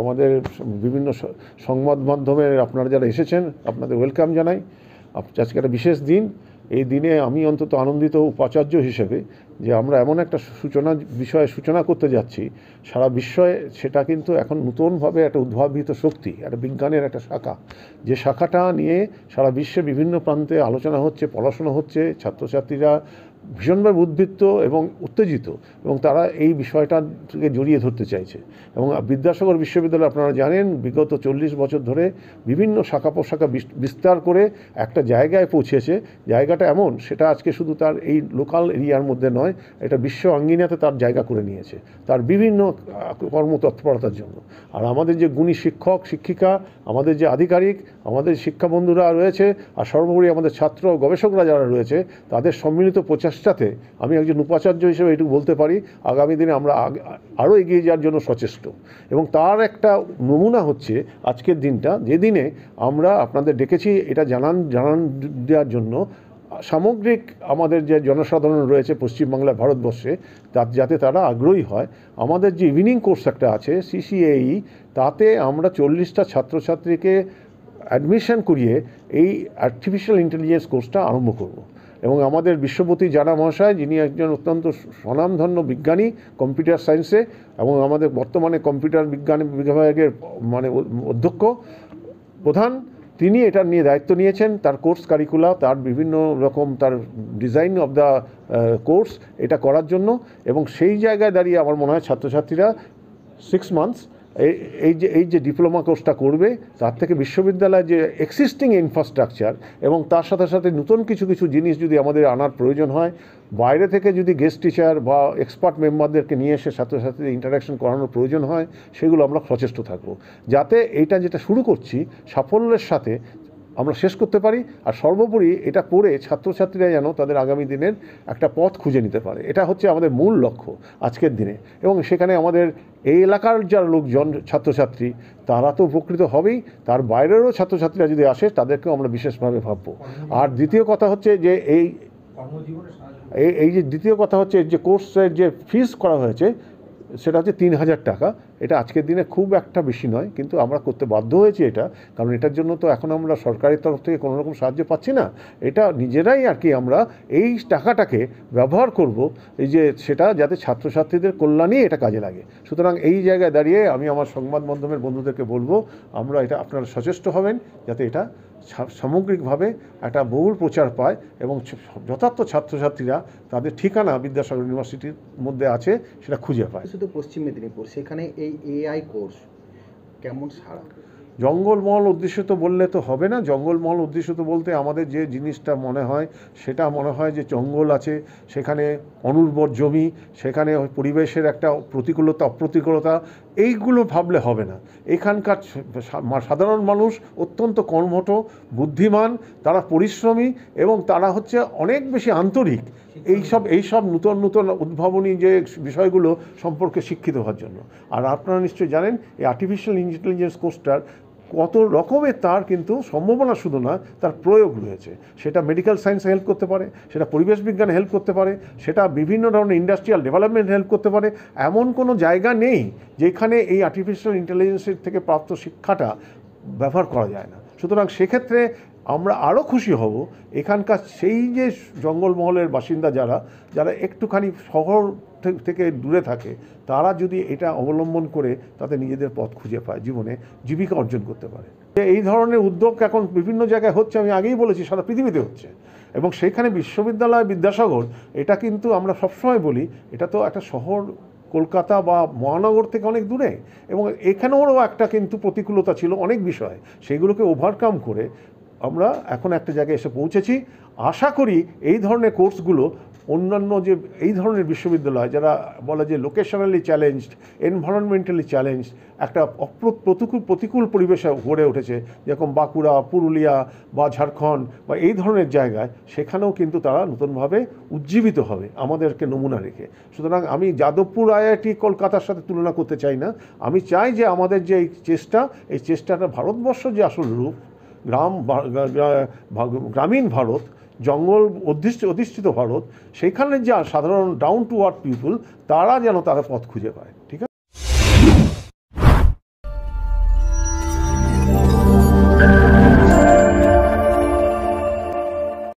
আমাদের বিভিন্ন সংবাদ মাধ্যমে আপনারা যারা এসেছেন আপনাদের ওয়েলকাম জানাই আজকে একটা বিশেষ দিন এই দিনে আমি অন্তত আনন্দিত উপাচার্য হিসেবে যে আমরা এমন একটা সূচনা বিষয়ে সূচনা করতে যাচ্ছি সারা বিশ্বে সেটা কিন্তু এখন নতুনভাবে একটা উদ্ভাবিত শক্তি একটা বিজ্ঞানের একটা শাখা যে শাখাটা নিয়ে সারা বিশ্বে বিভিন্ন প্রান্তে আলোচনা হচ্ছে পড়াশোনা হচ্ছে ছাত্রছাত্রীরা ভীষণভাবে উদ্বৃত্ত এবং উত্তেজিত এবং তারা এই বিষয়টাকে জড়িয়ে ধরতে চাইছে এবং বিদ্যাসাগর বিশ্ববিদ্যালয় আপনারা জানেন বিগত চল্লিশ বছর ধরে বিভিন্ন শাখা পোশাখা বিস্তার করে একটা জায়গায় পৌঁছেছে জায়গাটা এমন সেটা আজকে শুধু তার এই লোকাল এরিয়ার মধ্যে নয় এটা বিশ্ব আঙ্গিনাতে তার জায়গা করে নিয়েছে তার বিভিন্ন কর্মতৎপরতার জন্য আর আমাদের যে গুণী শিক্ষক শিক্ষিকা আমাদের যে আধিকারিক আমাদের শিক্ষা বন্ধুরা রয়েছে আর সর্বোপরি আমাদের ছাত্র গবেষকরা যারা রয়েছে তাদের সম্মিলিত প্রচেষ্টা সাথে আমি একজন উপাচার্য হিসেবে এটুকু বলতে পারি আগামী দিনে আমরা আরও এগিয়ে যাওয়ার জন্য সচেষ্ট এবং তার একটা নমুনা হচ্ছে আজকের দিনটা যেদিনে আমরা আপনাদের ডেকেছি এটা জানান জানান দেওয়ার জন্য সামগ্রিক আমাদের যে জনসাধারণ রয়েছে পশ্চিমবাংলা ভারতবর্ষে তা যাতে তারা আগ্রহী হয় আমাদের যে ইভিনিং কোর্স একটা আছে সিসিএই তাতে আমরা চল্লিশটা ছাত্রছাত্রীকে অ্যাডমিশন করিয়ে এই আর্টিফিশিয়াল ইন্টেলিজেন্স কোর্সটা আরম্ভ করব এবং আমাদের বিশ্বপতি জানা মহাশয় যিনি একজন অত্যন্ত স্বনামধন্য বিজ্ঞানী কম্পিউটার সায়েন্সে এবং আমাদের বর্তমানে কম্পিউটার বিজ্ঞান বিভাগের মানে অধ্যক্ষ প্রধান তিনি এটা নিয়ে দায়িত্ব নিয়েছেন তার কোর্স কারিকুলা তার বিভিন্ন রকম তার ডিজাইন অব দ্য কোর্স এটা করার জন্য এবং সেই জায়গায় দাঁড়িয়ে আমার মনে হয় ছাত্রছাত্রীরা সিক্স মান্থস এই যে এই যে ডিপ্লোমা কোর্সটা করবে তার থেকে বিশ্ববিদ্যালয়ের যে এক্সিস্টিং ইনফ্রাস্ট্রাকচার এবং তার সাথে সাথে নতুন কিছু কিছু জিনিস যদি আমাদের আনার প্রয়োজন হয় বাইরে থেকে যদি গেস্ট টিচার বা এক্সপার্ট মেম্বারদেরকে নিয়ে এসে ছাত্রছাত্রীদের ইন্টারাকশন করানোর প্রয়োজন হয় সেগুলো আমরা সচেষ্ট থাকব যাতে এইটা যেটা শুরু করছি সাফল্যের সাথে আমরা শেষ করতে পারি আর সর্বোপরি এটা করে ছাত্রছাত্রীরা যেন তাদের আগামী দিনের একটা পথ খুঁজে নিতে পারে এটা হচ্ছে আমাদের মূল লক্ষ্য আজকের দিনে এবং সেখানে আমাদের এই এলাকার যার লোকজন ছাত্রছাত্রী তারা তো উপকৃত হবেই তার বাইরেরও ছাত্রছাত্রীরা যদি আসে তাদেরকেও আমরা বিশেষভাবে ভাবব আর দ্বিতীয় কথা হচ্ছে যে এই এই যে দ্বিতীয় কথা হচ্ছে যে কোর্সের যে ফিস করা হয়েছে সেটা হচ্ছে তিন হাজার টাকা এটা আজকের দিনে খুব একটা বেশি নয় কিন্তু আমরা করতে বাধ্য হয়েছি এটা কারণ এটার জন্য তো এখন আমরা সরকারের তরফ থেকে কোনো রকম সাহায্য পাচ্ছি না এটা নিজেরাই আর কি আমরা এই টাকাটাকে ব্যবহার করব এই যে সেটা যাতে ছাত্রছাত্রীদের কল্যাণেই এটা কাজে লাগে সুতরাং এই জায়গায় দাঁড়িয়ে আমি আমার সংবাদ মাধ্যমের বন্ধুদেরকে বলবো আমরা এটা আপনারা সচেষ্ট হবেন যাতে এটা সামগ্রিকভাবে একটা বহুল প্রচার পায় এবং যথার্থ ছাত্রছাত্রীরা তাদের ঠিকানা বিদ্যাসাগর ইউনিভার্সিটির মধ্যে আছে সেটা খুঁজে পায় শুধু পশ্চিম মেদিনীপুর সেখানে এই এআই কোর্স কেমন সারা জঙ্গলমহল উদ্দেশ্য তো বললে তো হবে না জঙ্গলমহল উদ্দেশ্য তো বলতে আমাদের যে জিনিসটা মনে হয় সেটা মনে হয় যে জঙ্গল আছে সেখানে অনুর্বর জমি সেখানে পরিবেশের একটা প্রতিকূলতা অপ্রতিকূলতা এইগুলো ভাবলে হবে না এখানকার সাধারণ মানুষ অত্যন্ত কর্মঠ বুদ্ধিমান তারা পরিশ্রমী এবং তারা হচ্ছে অনেক বেশি আন্তরিক এইসব এইসব নূতন নূতন উদ্ভাবনী যে বিষয়গুলো সম্পর্কে শিক্ষিত হওয়ার জন্য আর আপনারা নিশ্চয়ই জানেন এই আর্টিফিশিয়াল ইন্টেলিজেন্স কোর্সটার কত রকমের তার কিন্তু সম্ভাবনা শুধু না তার প্রয়োগ রয়েছে সেটা মেডিকেল সায়েন্সে হেল্প করতে পারে সেটা পরিবেশ বিজ্ঞানে হেল্প করতে পারে সেটা বিভিন্ন ধরনের ইন্ডাস্ট্রিয়াল ডেভেলপমেন্ট হেল্প করতে পারে এমন কোনো জায়গা নেই যেখানে এই আর্টিফিশিয়াল ইন্টেলিজেন্সের থেকে প্রাপ্ত শিক্ষাটা ব্যবহার করা যায় না সুতরাং সেক্ষেত্রে আমরা আরও খুশি হব এখানকার সেই যে জঙ্গলমহলের বাসিন্দা যারা যারা একটুখানি শহর থেকে দূরে থাকে তারা যদি এটা অবলম্বন করে তাতে নিজেদের পথ খুঁজে পায় জীবনে জীবিকা অর্জন করতে পারে এই ধরনের উদ্যোগ এখন বিভিন্ন জায়গায় হচ্ছে আমি আগেই বলেছি সারা পৃথিবীতে হচ্ছে এবং সেখানে বিশ্ববিদ্যালয় বিদ্যাসাগর এটা কিন্তু আমরা সবসময় বলি এটা তো একটা শহর কলকাতা বা মহানগর থেকে অনেক দূরে এবং এখানেও একটা কিন্তু প্রতিকূলতা ছিল অনেক বিষয় সেগুলোকে ওভারকাম করে আমরা এখন একটা জায়গায় এসে পৌঁছেছি আশা করি এই ধরনের কোর্সগুলো অন্যান্য যে এই ধরনের বিশ্ববিদ্যালয় যারা বলে যে লোকেশনালি চ্যালেঞ্জড এনভায়রনমেন্টালি চ্যালেঞ্জড একটা প্রতিকূল প্রতিকূল পরিবেশে গড়ে উঠেছে যেরকম বাঁকুড়া পুরুলিয়া বা ঝাড়খণ্ড বা এই ধরনের জায়গায় সেখানেও কিন্তু তারা নতুনভাবে উজ্জীবিত হবে আমাদেরকে নমুনা রেখে সুতরাং আমি যাদবপুর আইআইটি কলকাতার সাথে তুলনা করতে চাই না আমি চাই যে আমাদের যে এই চেষ্টা এই চেষ্টাটা ভারতবর্ষ যে আসল রূপ গ্রাম গ্রামীণ ভারত জঙ্গল অধিষ্ঠিত অধিষ্ঠিত ভারত সেইখানে যা সাধারণ ডাউন টু আর্থ পিপুল তারা যেন তারা পথ খুঁজে পায় ঠিক আছে